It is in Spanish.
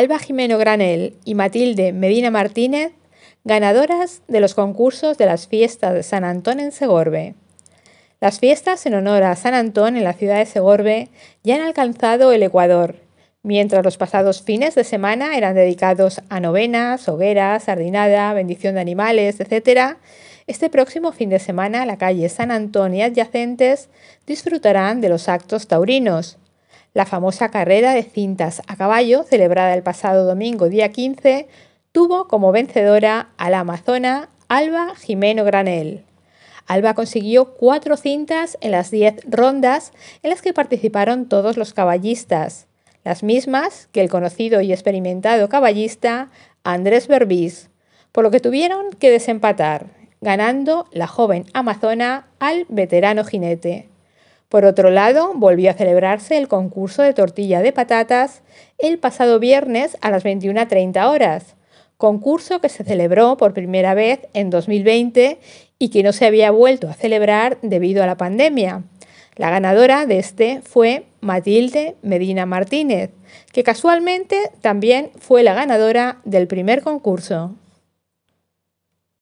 Alba Jimeno Granel y Matilde Medina Martínez, ganadoras de los concursos de las fiestas de San Antón en Segorbe. Las fiestas en honor a San Antón en la ciudad de Segorbe ya han alcanzado el Ecuador, mientras los pasados fines de semana eran dedicados a novenas, hogueras, sardinada, bendición de animales, etc. Este próximo fin de semana la calle San Antón y adyacentes disfrutarán de los actos taurinos, la famosa carrera de cintas a caballo, celebrada el pasado domingo día 15, tuvo como vencedora a la amazona Alba Jimeno Granel. Alba consiguió cuatro cintas en las diez rondas en las que participaron todos los caballistas, las mismas que el conocido y experimentado caballista Andrés Berbís, por lo que tuvieron que desempatar, ganando la joven amazona al veterano jinete. Por otro lado, volvió a celebrarse el concurso de tortilla de patatas el pasado viernes a las 21.30 horas, concurso que se celebró por primera vez en 2020 y que no se había vuelto a celebrar debido a la pandemia. La ganadora de este fue Matilde Medina Martínez, que casualmente también fue la ganadora del primer concurso.